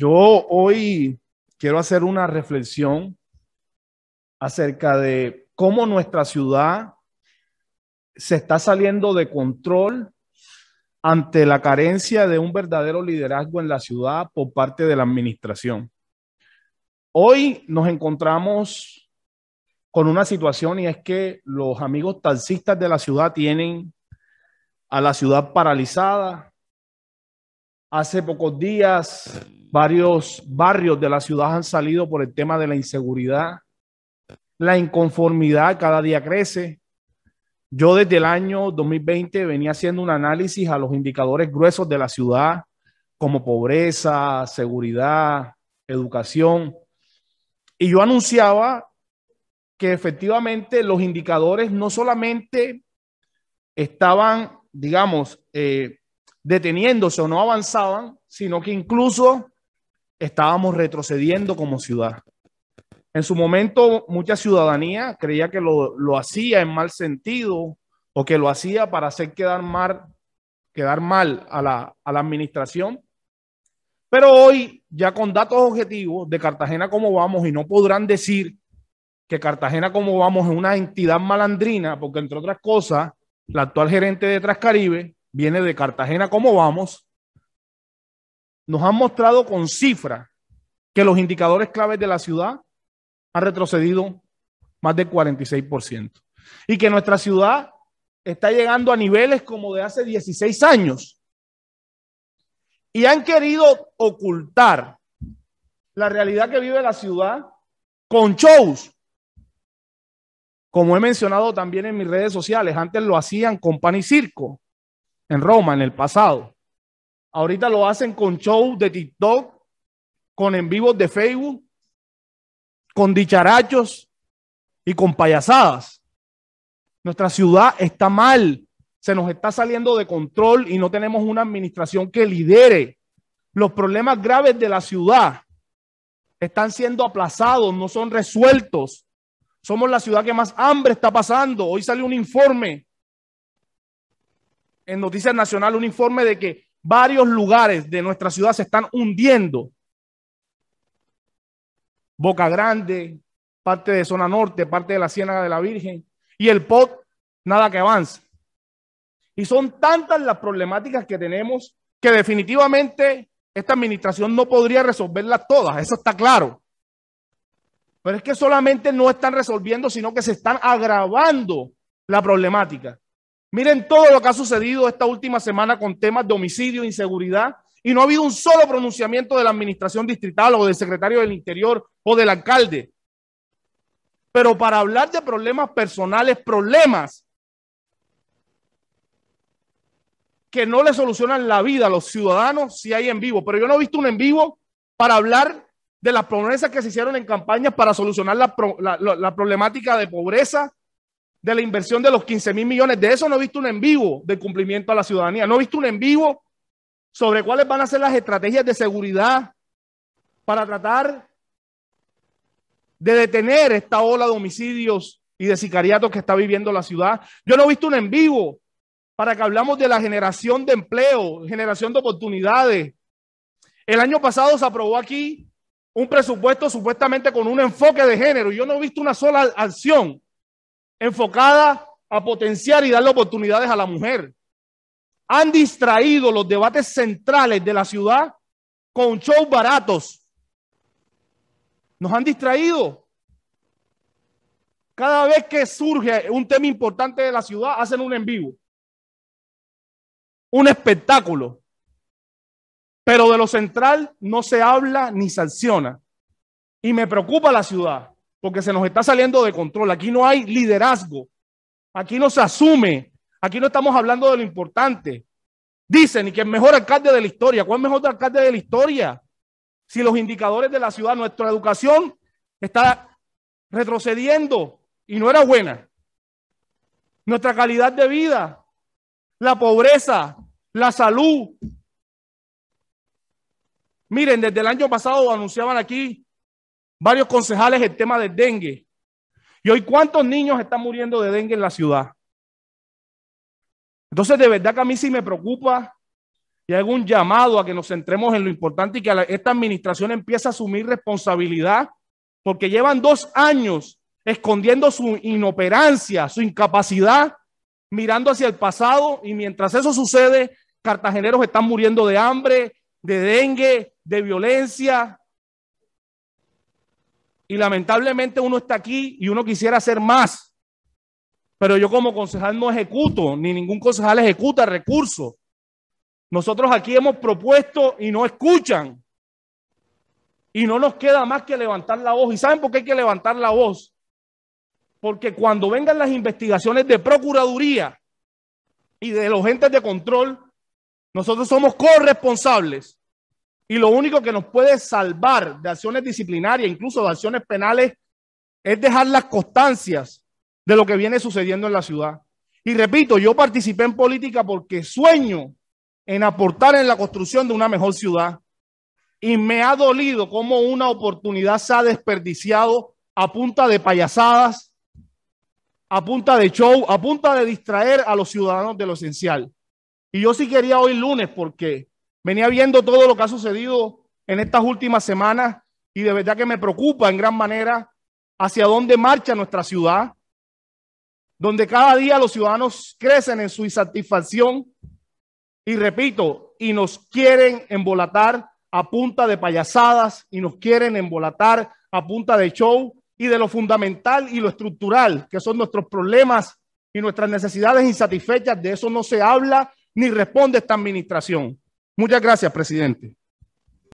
Yo hoy quiero hacer una reflexión acerca de cómo nuestra ciudad se está saliendo de control ante la carencia de un verdadero liderazgo en la ciudad por parte de la administración. Hoy nos encontramos con una situación y es que los amigos taxistas de la ciudad tienen a la ciudad paralizada, Hace pocos días, varios barrios de la ciudad han salido por el tema de la inseguridad. La inconformidad cada día crece. Yo desde el año 2020 venía haciendo un análisis a los indicadores gruesos de la ciudad, como pobreza, seguridad, educación. Y yo anunciaba que efectivamente los indicadores no solamente estaban, digamos, eh, deteniéndose o no avanzaban, sino que incluso estábamos retrocediendo como ciudad. En su momento, mucha ciudadanía creía que lo, hacía en mal sentido o que lo hacía para hacer quedar mal, quedar mal a, la, a la administración. Pero hoy, ya con datos objetivos de Cartagena como vamos, y no podrán decir que Cartagena como vamos es una entidad malandrina, porque entre otras cosas, la actual gerente de trascaribe viene de Cartagena, ¿cómo vamos? Nos han mostrado con cifras que los indicadores claves de la ciudad han retrocedido más de 46% y que nuestra ciudad está llegando a niveles como de hace 16 años y han querido ocultar la realidad que vive la ciudad con shows. Como he mencionado también en mis redes sociales, antes lo hacían con pan y circo en Roma, en el pasado. Ahorita lo hacen con shows de TikTok, con en vivos de Facebook, con dicharachos y con payasadas. Nuestra ciudad está mal, se nos está saliendo de control y no tenemos una administración que lidere. Los problemas graves de la ciudad están siendo aplazados, no son resueltos. Somos la ciudad que más hambre está pasando. Hoy salió un informe en Noticias Nacional un informe de que varios lugares de nuestra ciudad se están hundiendo. Boca Grande, parte de Zona Norte, parte de la Ciénaga de la Virgen y el POT, nada que avance. Y son tantas las problemáticas que tenemos que definitivamente esta administración no podría resolverlas todas, eso está claro. Pero es que solamente no están resolviendo, sino que se están agravando la problemática. Miren todo lo que ha sucedido esta última semana con temas de homicidio, inseguridad, y no ha habido un solo pronunciamiento de la administración distrital o del secretario del Interior o del alcalde. Pero para hablar de problemas personales, problemas que no le solucionan la vida a los ciudadanos, si hay en vivo. Pero yo no he visto un en vivo para hablar de las promesas que se hicieron en campaña para solucionar la problemática de pobreza, de la inversión de los 15 mil millones. De eso no he visto un en vivo de cumplimiento a la ciudadanía. No he visto un en vivo sobre cuáles van a ser las estrategias de seguridad para tratar de detener esta ola de homicidios y de sicariatos que está viviendo la ciudad. Yo no he visto un en vivo para que hablamos de la generación de empleo, generación de oportunidades. El año pasado se aprobó aquí un presupuesto supuestamente con un enfoque de género. Yo no he visto una sola acción enfocada a potenciar y darle oportunidades a la mujer. Han distraído los debates centrales de la ciudad con shows baratos. Nos han distraído. Cada vez que surge un tema importante de la ciudad, hacen un en vivo, un espectáculo. Pero de lo central no se habla ni sanciona. Y me preocupa la ciudad porque se nos está saliendo de control. Aquí no hay liderazgo. Aquí no se asume. Aquí no estamos hablando de lo importante. Dicen, y que el mejor alcalde de la historia. ¿Cuál mejor alcalde de la historia? Si los indicadores de la ciudad, nuestra educación está retrocediendo y no era buena. Nuestra calidad de vida, la pobreza, la salud. Miren, desde el año pasado anunciaban aquí varios concejales el tema del dengue. Y hoy, ¿cuántos niños están muriendo de dengue en la ciudad? Entonces, de verdad que a mí sí me preocupa y hago un llamado a que nos centremos en lo importante y que esta administración empiece a asumir responsabilidad, porque llevan dos años escondiendo su inoperancia, su incapacidad, mirando hacia el pasado y mientras eso sucede, cartageneros están muriendo de hambre, de dengue, de violencia, y lamentablemente uno está aquí y uno quisiera hacer más. Pero yo como concejal no ejecuto, ni ningún concejal ejecuta recursos. Nosotros aquí hemos propuesto y no escuchan. Y no nos queda más que levantar la voz. ¿Y saben por qué hay que levantar la voz? Porque cuando vengan las investigaciones de Procuraduría y de los entes de control, nosotros somos corresponsables y lo único que nos puede salvar de acciones disciplinarias, incluso de acciones penales, es dejar las constancias de lo que viene sucediendo en la ciudad. Y repito, yo participé en política porque sueño en aportar en la construcción de una mejor ciudad. Y me ha dolido cómo una oportunidad se ha desperdiciado a punta de payasadas, a punta de show, a punta de distraer a los ciudadanos de lo esencial. Y yo sí quería hoy lunes porque Venía viendo todo lo que ha sucedido en estas últimas semanas y de verdad que me preocupa en gran manera hacia dónde marcha nuestra ciudad, donde cada día los ciudadanos crecen en su insatisfacción y repito, y nos quieren embolatar a punta de payasadas y nos quieren embolatar a punta de show y de lo fundamental y lo estructural, que son nuestros problemas y nuestras necesidades insatisfechas, de eso no se habla ni responde esta administración. Muchas gracias, presidente.